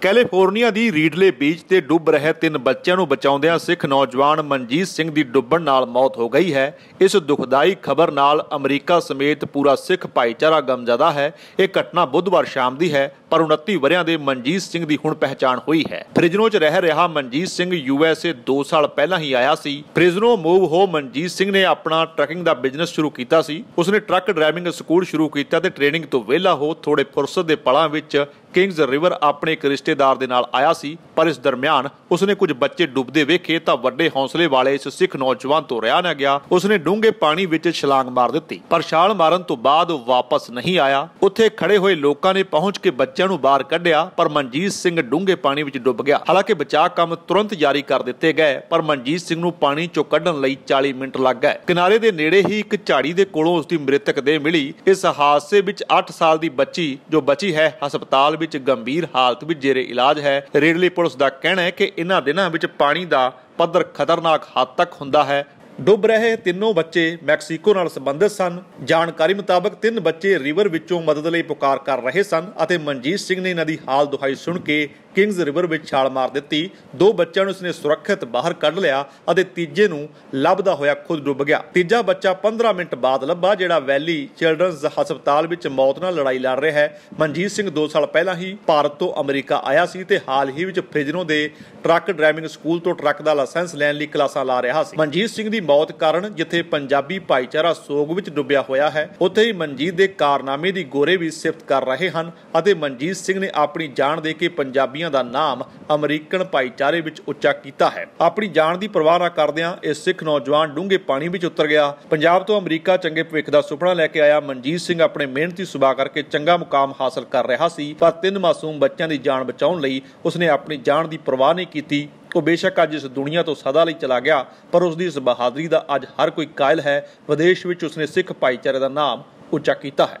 California ਦੀ ਰੀਡਲੇ beach ਤੇ ਡੁੱਬ ਰਹੇ ਤਿੰਨ ਬੱਚਿਆਂ ਨੂੰ ਬਚਾਉਂਦਿਆਂ ਸਿੱਖ ਨੌਜਵਾਨ ਮਨਜੀਤ ਸਿੰਘ ਦੀ ਡੁੱਬਣ ਨਾਲ ਮੌਤ ਹੋ ਗਈ ਹੈ ਇਸ ਦੁਖਦਾਈ ਖਬਰ ਨਾਲ ਅਮਰੀਕਾ ਸਮੇਤ ਪੂਰਾ ਸਿੱਖ ਭਾਈਚਾਰਾ ਗਮਜ਼ਦਾ ਹੈ ਇਹ ਘਟਨਾ ਬੁੱਧਵਾਰ ਸ਼ਾਮ ਦੀ ਹੈ ਪਰ 29 ਵਰਿਆਂ ਦੇ ਮਨਜੀਤ ਸਿੰਘ ਦੀ ਹੁਣ ਪਹਿਚਾਣ ਹੋਈ ਹੈ ਫ੍ਰਿਜਨੋ 'ਚ ਰਹਿ ਰਿਹਾ ਮਨਜੀਤ ਸਿੰਘ ਯੂਐਸਏ 2 ਸਾਲ ਪਹਿਲਾਂ ਹੀ ਆਇਆ ਸੀ ਫ੍ਰਿਜਨੋ ਮੂਵ ਹੋ ਮਨਜੀਤ ਸਿੰਘ ਨੇ ਆਪਣਾ ਟਰੱਕਿੰਗ ਦਾ ਬਿਜ਼ਨਸ ਸ਼ੁਰੂ ਕੀਤਾ ਸੀ ਉਸਨੇ ਟਰੱਕ ਡਰਾਈਵਿੰਗ ਸਕੂਲ ਸ਼ੁਰੂ ਕੀਤਾ ਤੇ ਟ੍ਰੇਨਿੰਗ ਤੋਂ ਵਿਹਲਾ ਹੋ ਥੋੜੇ ਫੁਰਸਤ ਦੇ ਪਲਾਂ ਵਿੱਚ ਕਿੰਗਜ਼ ਰਿਵਰ ਆਪਣੇ ਇੱਕ ਰਿਸ਼ਤੇ ਰਿਸ਼ਤੇਦਾਰ ਦੇ ਨਾਲ ਆਇਆ ਸੀ ਪਰ ਇਸ ਦਰਮਿਆਨ ਉਸਨੇ ਕੁਝ ਬੱਚੇ ਡੁੱਬਦੇ ਵੇਖੇ ਤਾਂ ਵੱਡੇ ਹੌਸਲੇ ਵਾਲੇ ਇਸ ਸਿੱਖ ਨੌਜਵਾਨ ਤੋਂ ਰਿਹਾ ਨਾ ਗਿਆ ਉਸਨੇ ਡੂੰਘੇ ਪਾਣੀ ਵਿੱਚ ਛਲਾਂਗ ਮਾਰ ਦਿੱਤੀ ਪਰ ਛਾਲ ਮਾਰਨ ਤੋਂ ਬਾਅਦ ਉਹ ਵਾਪਸ ਨਹੀਂ ਆਇਆ ਉੱਥੇ ਖੜੇ ਹੋਏ ਲੋਕਾਂ ਨੇ ਪਹੁੰਚ ਕੇ ਬੱਚਿਆਂ ਨੂੰ ਬਾਹਰ ਕੱਢਿਆ ਪਰ ਮਨਜੀਤ ਸਿੰਘ ਡੂੰਘੇ ਪਾਣੀ ਵਿੱਚ ਡੁੱਬ ਗਿਆ ਹਾਲਾਂਕਿ ਬਚਾਅ ਕੰਮ ਤੁਰੰਤ ਜਾਰੀ ਕਰ ਦਿੱਤੇ ਗਏ ਪਰ ਮਨਜੀਤ ਸਿੰਘ ਨੂੰ ਪਾਣੀ ਚੋਂ ਕੱਢਣ ਲਈ 40 ਮਿੰਟ ਲੱਗ ਗਏ ਕਿਨਾਰੇ ਦੇ ਨੇੜੇ ਹੀ ਇੱਕ ਝਾੜੀ ਦੇ ਕੋਲੋਂ ਉਸ ਦੀ ਮ੍ਰਿਤਕ ਦੇ ਮਿਲੀ ਇਸ ਹਾਦਸੇ ਵਿੱਚ 8 ਸਾਲ ਦੀ ਬੱਚੀ ਜੋ ਬਚੀ ਹੈ ਹਸਪਤਾਲ ਵਿੱਚ ਗੰਭੀਰ ਹਾਲਤ ਵਿੱਚ ਜੇਰੇ ਜ਼ੇਰੇ ਇਲਾਜ ਹੈ ਰੇਡਲੀ ਪੁਲਿਸ ਦਾ ਕਹਿਣਾ ਹੈ ਕਿ ਇਨ੍ਹਾਂ ਦਿਨਾਂ ਵਿੱਚ ਪਾਣੀ ਦਾ ਪੱਧਰ ਖਤਰਨਾਕ ਹੱਦ ਤੱਕ ਹੁੰਦਾ ਹੈ ਡੁੱਬ ਰਹੇ ਤਿੰਨੋਂ ਬੱਚੇ ਮੈਕਸੀਕੋ ਨਾਲ ਸੰਬੰਧਿਤ ਸਨ ਜਾਣਕਾਰੀ ਮੁਤਾਬਕ ਤਿੰਨ ਬੱਚੇ ਰਿਵਰ ਵਿੱਚੋਂ ਮਦਦ ਲਈ ਪੁਕਾਰ ਕਰ ਰਹੇ ਸਨ ਅਤੇ ਮਨਜੀਤ ਸਿੰਘ ਨੇ ਨਦੀ ਹਾਲ ਦੁਹਾਈ ਸੁਣ ਕੇ ਕਿੰਗਜ਼ ਰਿਵਰ ਵਿੱਚ ਛਾਲ ਮਾਰ ਦਿੱਤੀ ਦੋ ਬੱਚਿਆਂ ਨੂੰ ਉਸਨੇ ਸੁਰੱਖਿਅਤ ਬਾਹਰ ਕੱਢ ਲਿਆ ਅਤੇ ਤੀਜੇ ਨੂੰ ਲੱਭਦਾ ਹੋਇਆ ਖੁਦ ਡੁੱਬ ਗਿਆ ਤੀਜਾ ਬੱਚਾ 15 ਮਿੰਟ ਬਾਅਦ ਲੱਭਾ ਜਿਹੜਾ ਵੈਲੀ ਚਿਲਡਰਨਸ ਹਸਪਤਾਲ ਵਿੱਚ ਮੌਤ ਨਾਲ ਲੜਾਈ ਲੜ ਰਿਹਾ ਹੈ ਮਨਜੀਤ ਸਿੰਘ 2 ਸਾਲ ਪਹਿਲਾਂ ਹੀ ਭਾਰਤ ਤੋਂ ਅਮਰੀਕਾ ਆਇਆ ਸੀ ਤੇ ਹਾਲ ਹੀ ਵਿੱਚ ਫ੍ਰਿਜਨੋ ਦੇ ਟਰੱਕ ਡਰਾਈਵਿੰਗ ਸਕੂਲ ਤੋਂ ਟਰੱਕ ਦਾ ਲਾਇਸੈਂਸ ਲੈਣ ਲਈ ਕਲਾਸਾਂ ਲਾ ਰਿਹਾ ਸੀ ਮਨਜੀਤ ਸਿੰਘ ਦੀ ਮੌਤ ਕਾਰਨ ਜਿੱਥੇ ਪੰਜਾਬੀ ਭਾਈਚਾਰਾ ਸੋਗ ਵਿੱਚ ਡੁੱਬਿਆ ਹੋਇਆ ਹੈ ਉੱਥੇ ਹੀ ਮਨਜੀਤ ਦੇ ਕਾਰਨਾਮੇ ਦੀ ਗੋਰੇ ਵੀ ਸਿਫਤ ਕਰ ਰਹੇ ਹਨ ਅਤੇ ਮਨਜੀਤ ਸਿੰਘ ਨੇ ਆਪਣੀ ਜਾਨ ਦੇ ਕੇ ਪੰਜਾਬੀ ਪਾਰਟੀਆਂ ਦਾ ਨਾਮ ਅਮਰੀਕਨ ਭਾਈਚਾਰੇ ਵਿੱਚ ਉੱਚਾ ਕੀਤਾ ਹੈ ਆਪਣੀ ਜਾਨ ਦੀ ਪਰਵਾਹ ਨਾ ਕਰਦਿਆਂ ਇਹ ਸਿੱਖ ਨੌਜਵਾਨ ਡੂੰਘੇ ਪਾਣੀ ਵਿੱਚ ਉਤਰ ਗਿਆ ਪੰਜਾਬ ਤੋਂ ਅਮਰੀਕਾ ਚੰਗੇ ਭਵਿੱਖ ਦਾ ਸੁਪਨਾ ਲੈ ਕੇ ਆਇਆ ਮਨਜੀਤ ਸਿੰਘ ਆਪਣੇ ਮਿਹਨਤੀ ਸੁਭਾਅ ਕਰਕੇ ਚੰਗਾ ਮੁਕਾਮ ਹਾਸਲ ਕਰ ਰਿਹਾ ਸੀ ਪਰ ਤਿੰਨ ਮਾਸੂਮ ਬੱਚਿਆਂ ਦੀ ਜਾਨ ਬਚਾਉਣ ਲਈ ਉਸਨੇ ਆਪਣੀ ਜਾਨ ਦੀ ਪਰਵਾਹ ਨਹੀਂ ਕੀਤੀ ਉਹ ਬੇਸ਼ੱਕ ਅੱਜ ਇਸ ਦੁਨੀਆ ਤੋਂ ਸਦਾ ਲਈ ਚਲਾ ਗਿਆ ਪਰ ਉਸ ਦੀ ਇਸ ਬਹਾਦਰੀ ਦਾ ਅੱਜ ਹਰ ਕੋਈ ਕਾਇਲ ਹੈ ਵਿਦੇਸ਼ ਵਿੱਚ ਉਸਨੇ ਸਿੱਖ ਭਾਈਚਾਰੇ ਦਾ ਨਾਮ ਉੱਚਾ ਕੀਤਾ ਹੈ